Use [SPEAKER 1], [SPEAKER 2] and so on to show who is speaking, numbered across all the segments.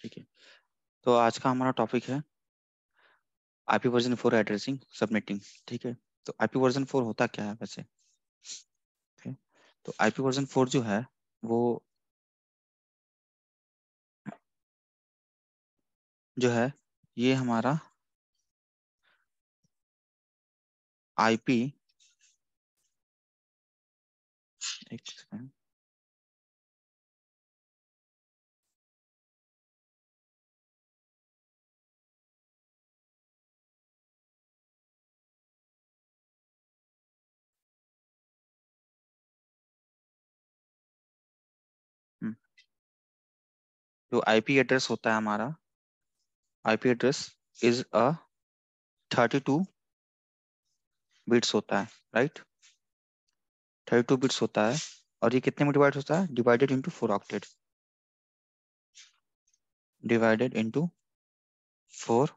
[SPEAKER 1] ठीक है तो आज का हमारा टॉपिक है IP version four addressing submitting ठीक है तो आईपी वर्जन फोर होता क्या है वैसे ठीक तो आईपी वर्जन फोर जो है वो
[SPEAKER 2] जो है ये हमारा आईपी एक सेकेंड
[SPEAKER 1] जो आईपी एड्रेस होता है हमारा IP address is a 32 bits होता है राइट 32 बिट्स होता है और ये कितने में डिवाइड होता है divided into four octet divided into four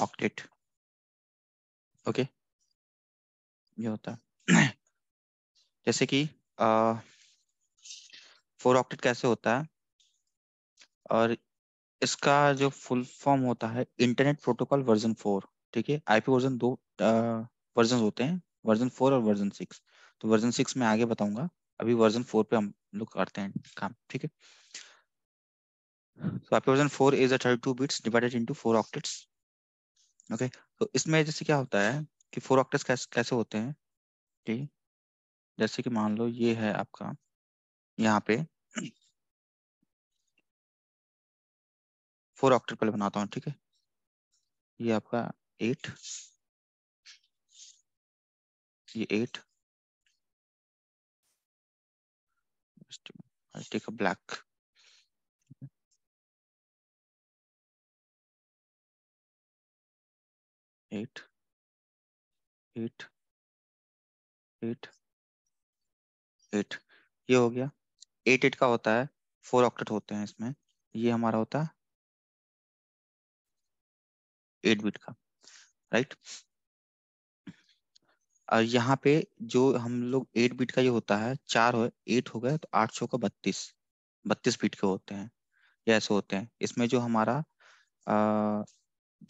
[SPEAKER 2] octet okay ये
[SPEAKER 1] होता है जैसे कि फोर ऑक्टेट कैसे होता है और इसका जो फुल फॉर्म होता है इंटरनेट प्रोटोकॉल वर्जन फोर ठीक है आईपी वर्जन दो वर्जन होते हैं वर्जन फोर और वर्जन सिक्स तो वर्जन सिक्स में आगे बताऊंगा अभी वर्जन फोर पे हम लोग करते हैं काम ठीक है तो IP version four is thirty two bits divided into four octets okay तो इसमें जैसे क्या होता है कि फोर ऑक्टेट्स कैसे कैसे होते हैं ठीक जैसे कि मान लो ये है आपका यहाँ पे
[SPEAKER 2] फोर ऑक्टेट बनाता हूँ ठीक है ये आपका एट ये eight I'll take black eight eight
[SPEAKER 1] eight eight ये हो गया एट एट का होता है फोर ऑक्टेट होते हैं इसमें ये हमारा होता है एट बिट का राइट और यहाँ पे जो हम लोग एट बिट का ये होता है चार हो एट हो गए तो आठ सौ का बत्तीस बत्तीस बिट के होते हैं ये ऐसे होते हैं इसमें जो हमारा आ,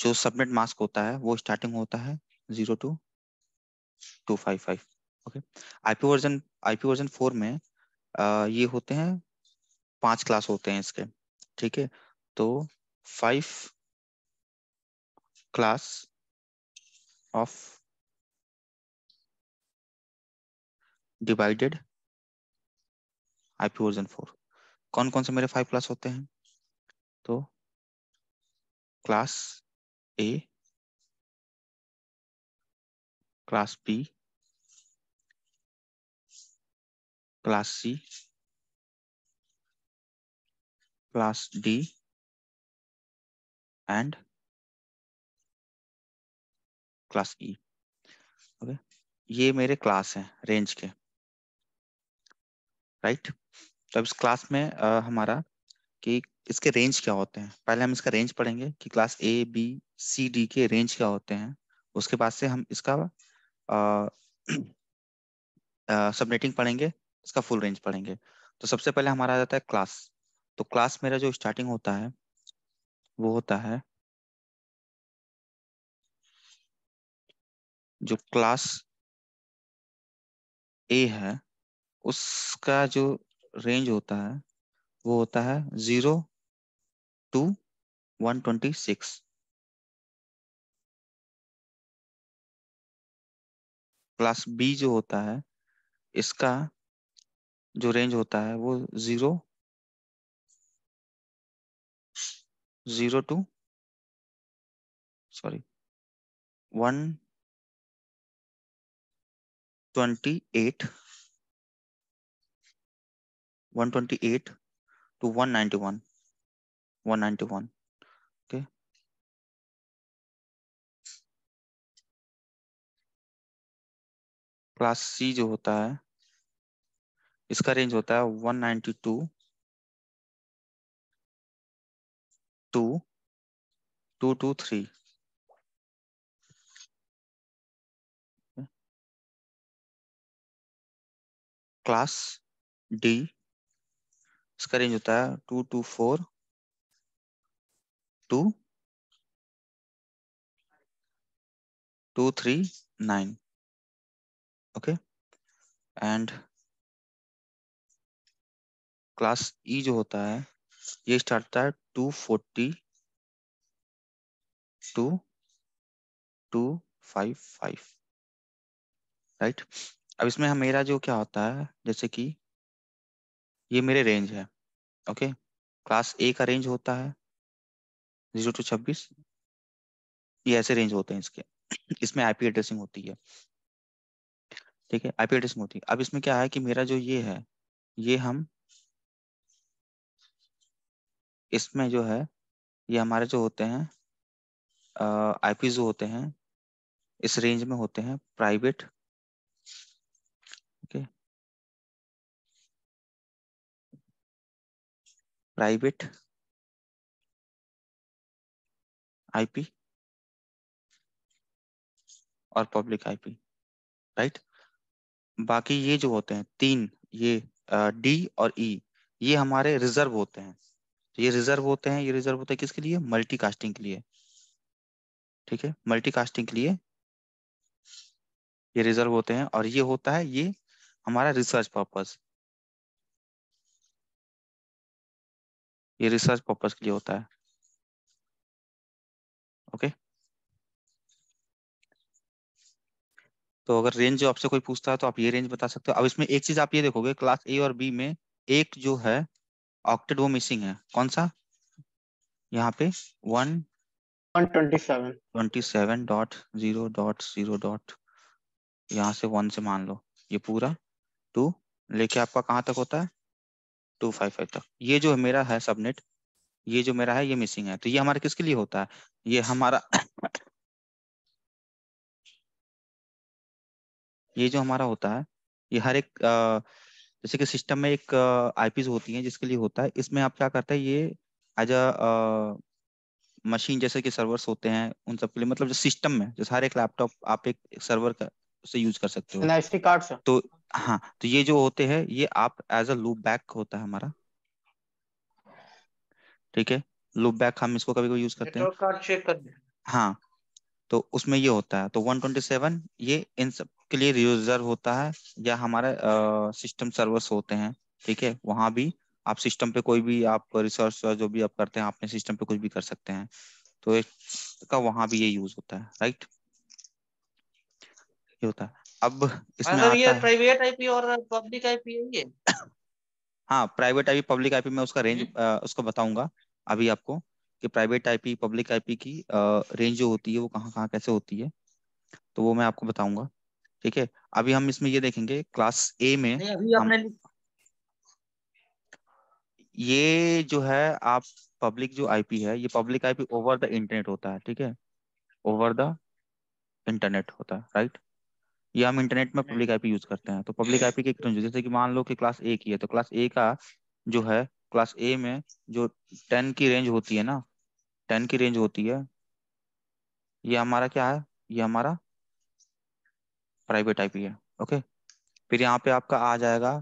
[SPEAKER 1] जो सबनेट मास्क होता है वो स्टार्टिंग होता है zero to two five five okay IP version IP version four में आ, ये होते हैं पांच क्लास होते हैं इसके ठीक है तो five class of divided IP version four कौन कौन से मेरे फाइव क्लास होते हैं तो class
[SPEAKER 2] A class B class C class D and class E okay
[SPEAKER 1] ये मेरे क्लास हैं रेंज के राइट तो अब इस क्लास में आ, हमारा कि इसके रेंज क्या होते हैं पहले हम इसका रेंज पढ़ेंगे कि class A B C D के रेंज क्या होते हैं उसके बाद से हम इसका सबनेटिंग पढ़ेंगे इसका फुल रेंज पढ़ेंगे तो सबसे पहले हमारा आ जाता है क्लास तो क्लास मेरा जो स्टार्टिंग होता है वो होता है
[SPEAKER 2] जो क्लास
[SPEAKER 1] ए है उसका जो रेंज होता है वो होता है zero to one twenty six
[SPEAKER 2] class B जो होता है इसका जो रेंज होता है वो zero zero to sorry one
[SPEAKER 1] 128 to 191
[SPEAKER 2] okay class C जो होता है इसका रेंज होता है 192 to two two three class D इसका रेंज होता है two two four to two three nine okay
[SPEAKER 1] and class E जो होता है ये स्टार्ट होता है two forty to two five five right अब इसमें हम मेरा जो क्या होता है जैसे कि ये मेरे रेंज है ओके क्लास ए का रेंज होता है जीरो टू छब्बीस ये ऐसे रेंज होते हैं इसके इसमें आईपी एड्रेसिंग होती है ठीक है आईपी एड्रेसिंग होती है अब इसमें क्या है कि मेरा जो ये है ये हम इसमें जो है ये हमारे जो होते हैं आईपी जो होते हैं इस रेंज में होते हैं प्राइवेट
[SPEAKER 2] प्राइवेट आईपी
[SPEAKER 1] और पब्लिक आईपी राइट बाकी ये जो होते हैं तीन ये डी और ई e, ये हमारे रिजर्व होते हैं तो ये रिजर्व होते हैं ये रिजर्व होते हैं किसके लिए मल्टी कास्टिंग के लिए ठीक है मल्टी कास्टिंग के लिए ये रिजर्व होते हैं और ये होता है ये हमारा रिसर्च पर्पस
[SPEAKER 2] ये रिसर्च पर्पज के लिए होता है ओके
[SPEAKER 1] तो अगर रेंज जो आपसे कोई पूछता है तो आप ये रेंज बता सकते हो अब इसमें एक चीज आप ये देखोगे क्लास ए और बी में एक जो है ऑक्टेड वो मिसिंग है कौन सा यहाँ पे one twenty seven dot zero dot zero dot यहाँ से वन से मान लो ये पूरा टू लेके आपका कहाँ तक होता है टू फाइव फाइव तक ये जो मेरा है सबनेट ये जो मेरा है ये मिसिंग है तो ये हमारे किसके लिए होता है ये हमारा ये जो हमारा होता है ये हर एक आ, जैसे कि सिस्टम में एक आईपीज होती है जिसके लिए होता है इसमें आप क्या करते हैं ये एज अ मशीन जैसे कि सर्वर्स होते हैं उन सब के लिए मतलब जो सिस्टम में जैसे हर एक लैपटॉप आप एक सर्वर का से यूज कर सकते हो कार्ड तो हाँ तो ये जो होते हैं ये आप एज अ लूप बैक होता है हमारा ठीक है लूप बैक हम इसको कभी कभी यूज करते हैं हाँ तो उसमें ये होता है तो 127 ये इन सब के लिए रिजर्व होता है या हमारे सिस्टम सर्वर्स होते हैं ठीक है वहां भी आप सिस्टम पे कोई भी आप रिसर्च जो भी आप करते हैं आपने सिस्टम पे कुछ भी कर सकते हैं तो इसका वहां भी ये यूज होता है राइट ये होता है अब इसमें मतलब ये प्राइवेट आईपी और पब्लिक आईपी है ये हाँ प्राइवेट आईपी पब्लिक आईपी में उसका रेंज हम्म। उसको बताऊंगा अभी आपको कि प्राइवेट आईपी पब्लिक आईपी की रेंज जो होती है वो कहाँ कहाँ कैसे होती है तो वो मैं आपको बताऊंगा ठीक है अभी हम इसमें ये देखेंगे क्लास ए में अभी हम, ये जो है आप पब्लिक जो आईपी है ये public IP over the internet होता है ठीक है ओवर द इंटरनेट होता है राइट या हम इंटरनेट में पब्लिक आईपी यूज करते हैं तो पब्लिक आईपी के जैसे कि मान लो कि क्लास ए की है तो क्लास ए का जो है क्लास ए में जो टेन की रेंज होती है ना टेन की रेंज होती है ये हमारा क्या है ये हमारा प्राइवेट आईपी है ओके फिर यहाँ पे आपका आ जाएगा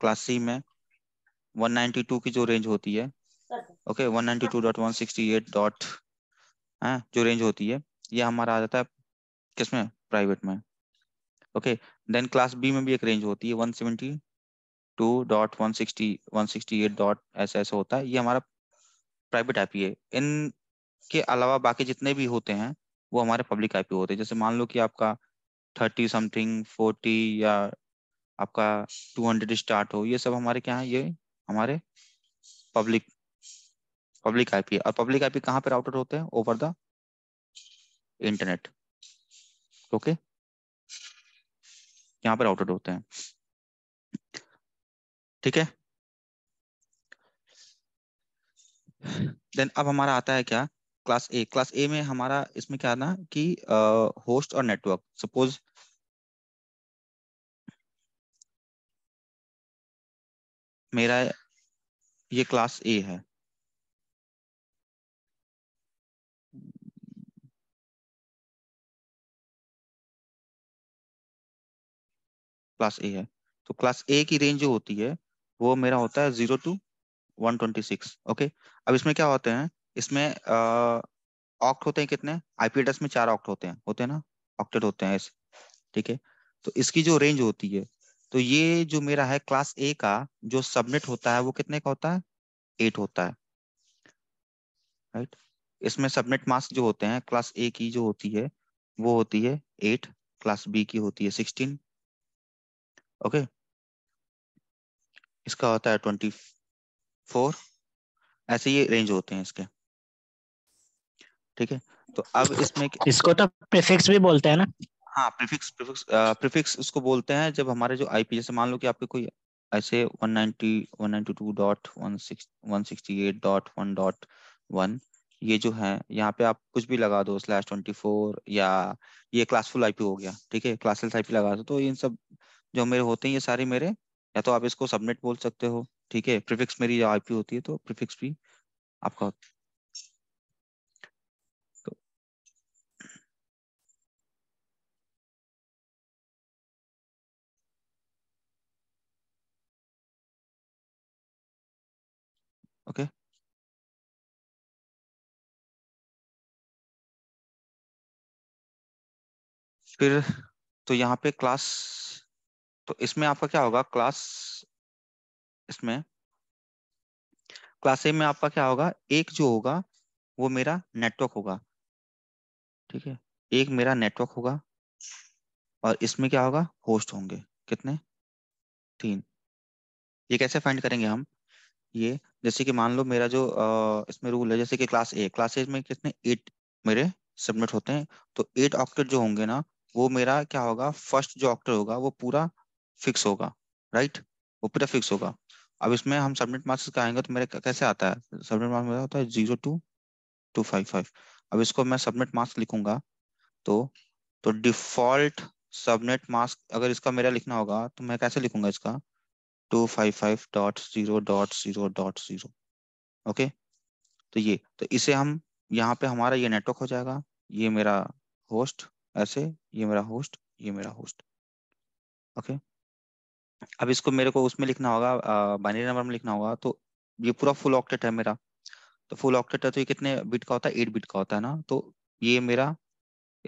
[SPEAKER 1] क्लास सी में 192 की जो रेंज होती है ओके 192.168. हाँ, जो रेंज होती है ये हमारा आ जाता है किसमें प्राइवेट में ओके देन क्लास बी में भी एक रेंज होती है seventy two dot one sixty one sixty eight dot ऐसा ऐसा होता है ये हमारा प्राइवेट आईपी है इन के अलावा बाकी जितने भी होते हैं वो हमारे पब्लिक आईपी होते हैं जैसे मान लो कि आपका थर्टी समथिंग फोर्टी या आपका टू हंड्रेड स्टार्ट हो ये सब हमारे क्या है ये हमारे पब्लिक पब्लिक आईपी और पब्लिक आईपी कहाँ पर आउटर होते हैं ओवर द इंटरनेट ओके यहाँ पर आउटेड होते हैं ठीक है देन अब हमारा आता है क्या क्लास ए क्लास ए में हमारा इसमें क्या आना कि होस्ट और नेटवर्क सपोज
[SPEAKER 2] मेरा ये क्लास ए है
[SPEAKER 1] क्लास ए है तो क्लास ए की रेंज जो होती है वो मेरा होता है zero to one twenty six okay अब इसमें क्या होते हैं इसमें ऑक्ट होते हैं कितने आईपी एड्रेस में चार ऑक्ट होते हैं होते हैं ना ऑक्टेड होते हैं ऐसे ठीक है तो इसकी जो रेंज होती है तो ये जो मेरा है क्लास ए का जो सबनेट होता है वो कितने का होता है एट होता है राइट इसमें सबनेट मास्क जो होते हैं क्लास ए की जो होती है वो होती है एट क्लास बी की होती है सिक्सटीन ओके इसका होता है ट्वेंटी फोर ऐसे ये रेंज होते हैं इसके ठीक है तो अब इसमें इसको तो प्रीफिक्स भी बोलते हैं ना हाँ प्रीफिक्स प्रीफिक्स प्रीफिक्स उसको बोलते हैं जब हमारे जो आईपी जैसे मान लो कि आपके कोई ऐसे 190 192.168.1.1 ये जो है यहाँ पे आप कुछ भी लगा दो स्लैश 24 या ये क्लासफुल आईपी हो गया ठीक है क्लासफुल आईपी लगा दो तो इन सब जो मेरे होते हैं ये सारे मेरे या तो आप इसको सबनेट बोल सकते हो ठीक है प्रीफिक्स मेरी आईपी होती है तो प्रीफिक्स भी आपका होता है
[SPEAKER 2] ओके तो- okay. फिर तो यहाँ पे क्लास
[SPEAKER 1] तो इसमें आपका क्या होगा क्लास इसमें क्लास ए में आपका क्या होगा एक जो होगा वो मेरा नेटवर्क होगा ठीक है एक मेरा नेटवर्क होगा और इसमें क्या होगा होस्ट होंगे कितने तीन ये कैसे फाइंड करेंगे हम ये जैसे कि मान लो मेरा जो आ, इसमें रूल है जैसे कि क्लास ए क्लास ए में कितने एट मेरे सबमिट होते हैं तो एट ऑक्टर जो होंगे ना वो मेरा क्या होगा फर्स्ट जो ऑक्टर होगा वो पूरा फिक्स होगा राइट वो पूरा फिक्स होगा अब इसमें हम सबमिट मार्क्स का आएंगे तो मेरे कैसे आता है सबमिट मार्क्स मेरा होता है zero to two five five अब इसको मैं सबमिट मार्क्स लिखूंगा तो तो डिफॉल्ट सबनेट मास्क अगर इसका मेरा लिखना होगा तो मैं कैसे लिखूंगा इसका two five five dot zero dot zero dot zero okay तो ये तो इसे हम यहाँ पे हमारा ये नेटवर्क हो जाएगा ये मेरा होस्ट ऐसे ये मेरा होस्ट ये मेरा होस्ट ओके okay? अब इसको मेरे को उसमें लिखना होगा बाइनरी नंबर में लिखना होगा तो ये पूरा फुल ऑक्टेट है मेरा तो फुल ऑक्टेट है तो ये कितने बिट का होता है एट बिट का होता है ना तो ये मेरा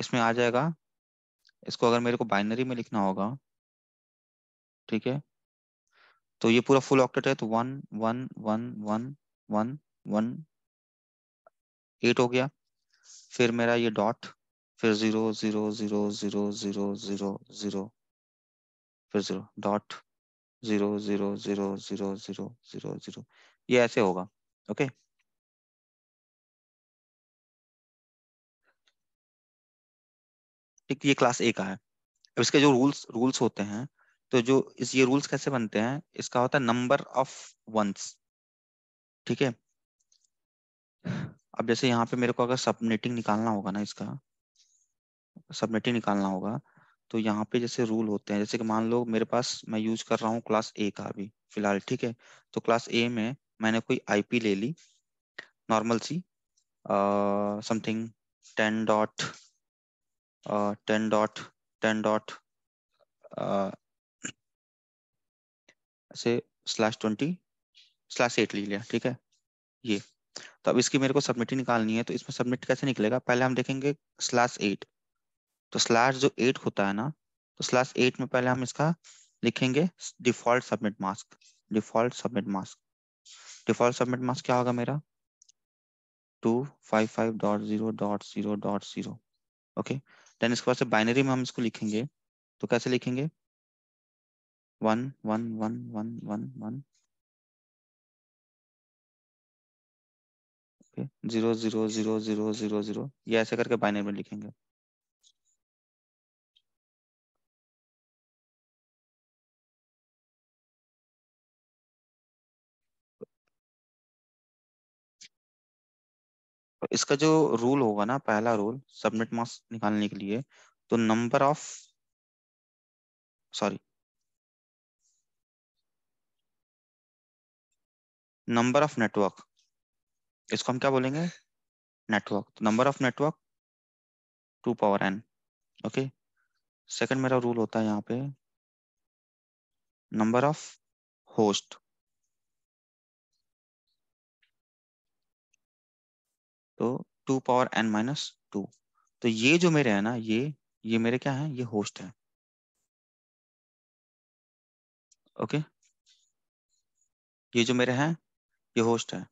[SPEAKER 1] इसमें आ जाएगा इसको अगर मेरे को बाइनरी में लिखना होगा ठीक है तो ये पूरा फुल ऑक्टेट है तो one one one one one one eight हो गया फिर मेरा ये डॉट फिर zero zero zero zero zero zero zero फिर zero dot zero zero zero zero zero zero zero ये
[SPEAKER 2] ऐसे होगा ओके
[SPEAKER 1] ठीक ये क्लास ए का है अब इसके जो रूल्स रूल्स होते हैं तो जो इस ये रूल्स कैसे बनते हैं इसका होता है नंबर ऑफ वंस ठीक है अब जैसे यहाँ पे मेरे को अगर सबनेटिंग निकालना होगा ना इसका सबनेटिंग निकालना होगा तो यहाँ पे जैसे रूल होते हैं जैसे कि मान लो मेरे पास मैं यूज कर रहा हूँ क्लास ए का अभी फिलहाल ठीक है तो क्लास ए में मैंने कोई आईपी ले ली नॉर्मल सी something ten dot ten dot ten dot slash twenty slash eight ले लिया ठीक है ये तो अब इसकी मेरे को सबमिट ही निकालनी है तो इसमें सबमिट कैसे निकलेगा पहले हम देखेंगे स्लैश एट तो स्लैश जो एट होता है ना तो स्लैश एट में पहले हम इसका लिखेंगे default submit mask default submit mask default submit mask क्या होगा मेरा two five five dot zero dot zero dot zero okay then इसके बाद से बाइनरी में हम इसको लिखेंगे तो कैसे लिखेंगे one one one one one one
[SPEAKER 2] zero zero zero zero zero zero ये ऐसे करके बाइनरी में लिखेंगे
[SPEAKER 1] तो इसका जो रूल होगा ना पहला रूल सबमिट मास्क निकालने के लिए तो number of sorry number of network इसको हम क्या बोलेंगे नेटवर्क तो number of network two power N okay second मेरा रूल होता है यहाँ पे
[SPEAKER 2] नंबर ऑफ होस्ट
[SPEAKER 1] तो two power N minus two तो ये जो मेरे है ना ये ये मेरे क्या है ये होस्ट है ओके ये जो मेरे हैं
[SPEAKER 2] ये होस्ट है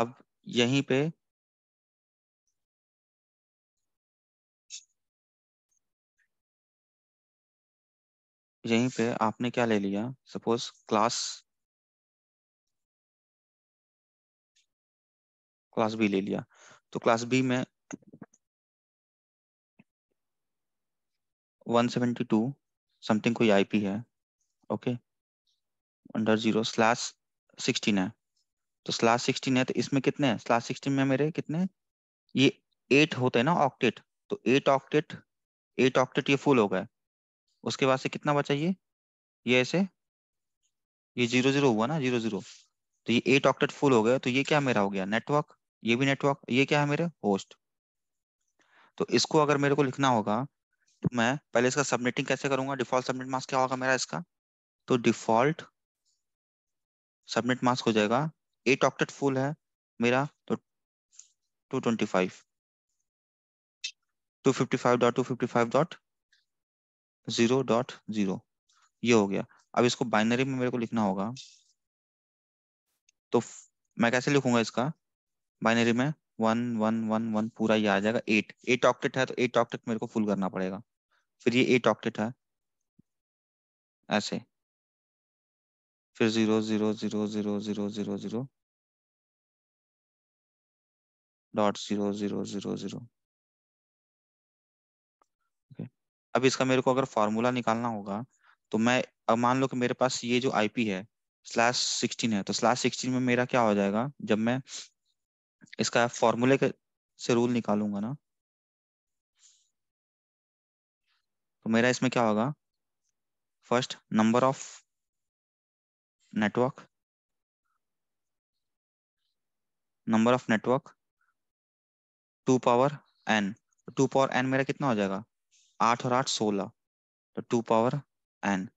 [SPEAKER 2] अब यहीं पे यहीं पे आपने क्या ले लिया सपोज क्लास
[SPEAKER 1] क्लास बी ले लिया तो क्लास बी में 172 समथिंग कोई आईपी है okay under zero slash sixteen है तो स्लैश सिक्सटीन है तो इसमें कितने हैं स्लैश सिक्सटीन में मेरे कितने ये एट होते हैं ना ऑक्टेट तो एट ऑक्टेट एट ऑक्टेट ये फुल हो गए उसके बाद से कितना बचा ये ये ऐसे ये जीरो जीरो हुआ ना जीरो जीरो तो ये एट ऑक्टेट फुल हो गया तो ये क्या मेरा हो गया नेटवर्क ये भी नेटवर्क ये क्या है मेरे होस्ट तो इसको अगर मेरे को लिखना होगा तो मैं पहले इसका सबनेटिंग कैसे करूंगा डिफॉल्ट सबनेट मास्क क्या होगा मेरा इसका तो डिफॉल्ट सबनेट मास्क हो जाएगा एट ऑक्टेट फुल है मेरा तो two twenty five two fifty five dot two fifty five dot zero dot zero ये हो गया अब इसको बाइनरी में मेरे को लिखना होगा तो मैं कैसे लिखूंगा इसका बाइनरी में वन वन वन वन पूरा ये आ जाएगा एट एट ऑक्टेट है तो एट ऑक्टेट मेरे को फुल करना पड़ेगा फिर ये एट ऑक्टेट है ऐसे फिर zero zero zero zero zero zero zero
[SPEAKER 2] dot zero zero zero zero
[SPEAKER 1] अब इसका मेरे को अगर फॉर्मूला निकालना होगा तो मैं अब मान लो कि मेरे पास ये जो आईपी है स्लैश सिक्सटीन है तो स्लैश सिक्सटीन में मेरा क्या हो जाएगा जब मैं इसका फॉर्मूले से रूल निकालूंगा ना तो मेरा इसमें क्या होगा first number of network number of network two power N two power N मेरा कितना हो जाएगा आठ और आठ सोलह तो टू पावर एन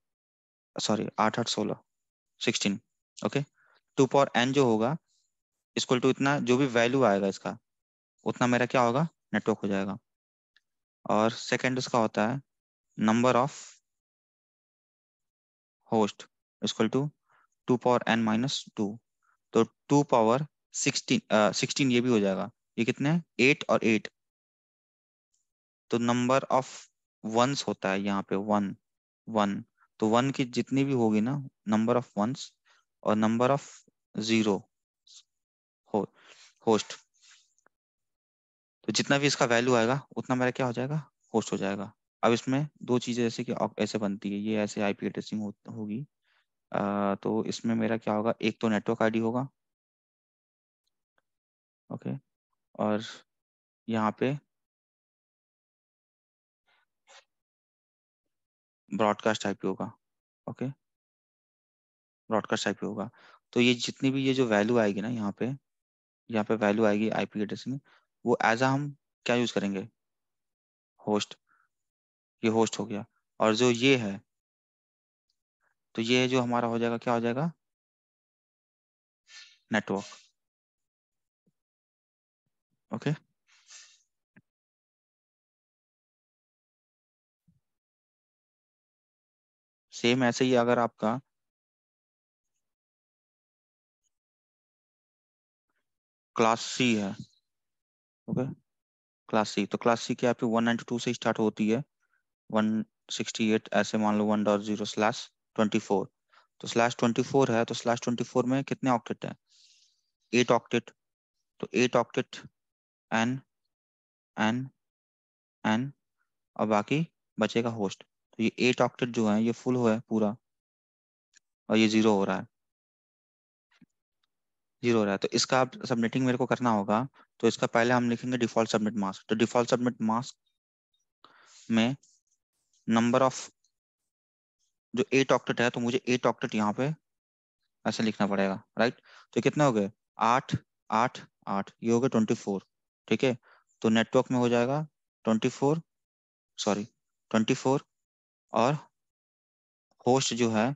[SPEAKER 1] सॉरी आठ आठ सोलह sixteen okay two power N जो होगा इसको टू इतना जो भी वैल्यू आएगा इसका उतना मेरा क्या होगा नेटवर्क हो जाएगा और सेकेंड इसका होता है number of host equal to two power N minus two तो टू पावर सिक्सटीन सिक्सटीन ये भी हो जाएगा ये कितने एट और एट तो नंबर ऑफ वंस होता है यहाँ पे वन वन तो वन की जितनी भी होगी ना नंबर ऑफ वंस और नंबर ऑफ जीरो होस्ट तो जितना भी इसका वैल्यू आएगा उतना मेरा क्या हो जाएगा होस्ट हो जाएगा अब इसमें दो चीज़ें जैसे कि ऐसे बनती है ये ऐसे आई पी एड्रेसिंग होगी हो तो इसमें मेरा क्या होगा एक तो नेटवर्क आईडी होगा ओके और यहाँ पे
[SPEAKER 2] ब्रॉडकास्ट आईपी होगा ओके
[SPEAKER 1] ब्रॉडकास्ट आईपी होगा तो ये जितनी भी ये जो वैल्यू आएगी ना यहाँ पे यहाँ पे वैल्यू आएगी आईपी एड्रेस में वो एज अ हम क्या यूज करेंगे होस्ट ये होस्ट हो गया और जो ये है तो ये जो हमारा हो जाएगा क्या हो जाएगा नेटवर्क
[SPEAKER 2] ओके सेम ऐसे ही अगर आपका
[SPEAKER 1] क्लास सी है ओके क्लास सी तो क्लास सी की आपकी 192 से स्टार्ट होती है 168 ऐसे मान लो 1.0 स्लैश 24 तो स्लैश 24 है तो स्लैश 24 में कितने ऑक्टेट हैं एट ऑक्टेट तो eight octet N N N और बाकी बचेगा होस्ट तो ये एट ऑक्टेट जो है ये फुल हो है पूरा और ये जीरो हो रहा है जीरो हो रहा है तो इसका आप सबमिटिंग मेरे को करना होगा तो इसका पहले हम लिखेंगे डिफॉल्ट सबमिट मास्क तो डिफॉल्ट सबमिट मास्क में नंबर ऑफ जो एट ऑक्टेट है तो मुझे एट ऑक्टेट यहाँ पे ऐसे लिखना पड़ेगा राइट तो कितना हो गए आठ आठ आठ ये हो गए ट्वेंटी फोर ठीक है तो नेटवर्क में हो जाएगा twenty four sorry twenty four और होस्ट जो है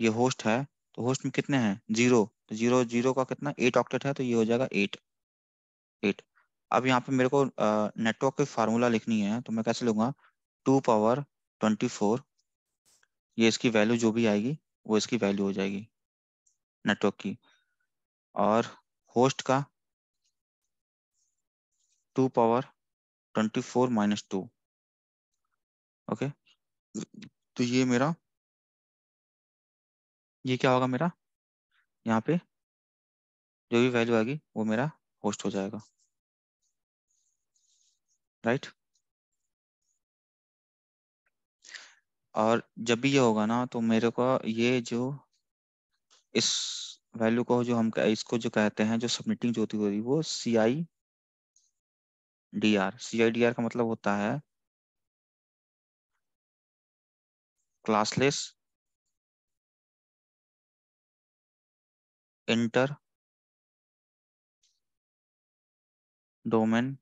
[SPEAKER 1] ये होस्ट है तो होस्ट में कितने हैं जीरो जीरो जीरो का कितना एट ऑक्टेट है तो ये हो जाएगा एट एट अब यहाँ पे मेरे को नेटवर्क की फार्मूला लिखनी है तो मैं कैसे लूंगा टू पावर ट्वेंटी फोर ये इसकी वैल्यू जो भी आएगी वो इसकी वैल्यू हो जाएगी नेटवर्क की और होस्ट का two power twenty four minus two okay तो ये मेरा
[SPEAKER 2] ये क्या होगा मेरा यहाँ पे
[SPEAKER 1] जो भी वैल्यू आएगी वो मेरा होस्ट हो जाएगा राइट और जब भी ये होगा ना तो मेरे को ये जो इस वैल्यू को जो हम इसको जो कहते हैं जो सबमिटिंग जो होती होगी वो C I D R C I D R का मतलब होता है classless
[SPEAKER 2] inter domain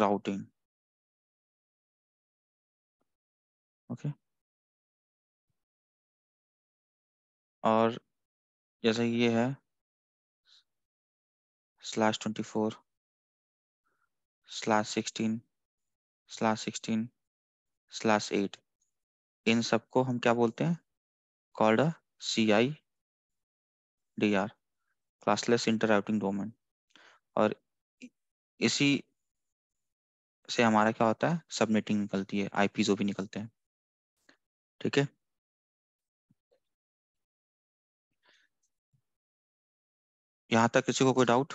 [SPEAKER 2] routing okay और जैसे ये है slash twenty four
[SPEAKER 1] slash sixteen slash sixteen slash eight इन सबको हम क्या बोलते हैं called a CIDR, classless interrouting domain. और इसी से हमारा क्या होता है सबनेटिंग निकलती है आईपी जो भी निकलते हैं ठीक है
[SPEAKER 2] यहां तक किसी को कोई डाउट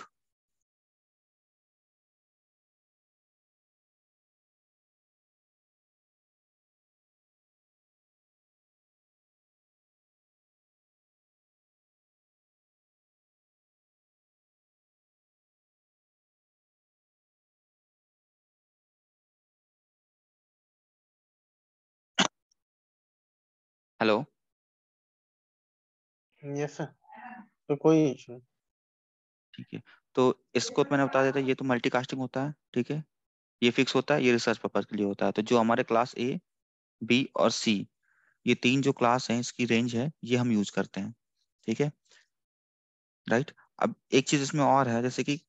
[SPEAKER 2] हेलो
[SPEAKER 1] यस सर तो कोई ठीक है तो इसको तो मैंने बता देता ये तो मल्टीकास्टिंग होता है ठीक है ये फिक्स होता है ये रिसर्च पर्पज के लिए होता है तो जो हमारे क्लास ए बी और सी ये तीन जो क्लास हैं इसकी रेंज है ये हम यूज करते हैं ठीक है राइट अब एक चीज इसमें और है जैसे कि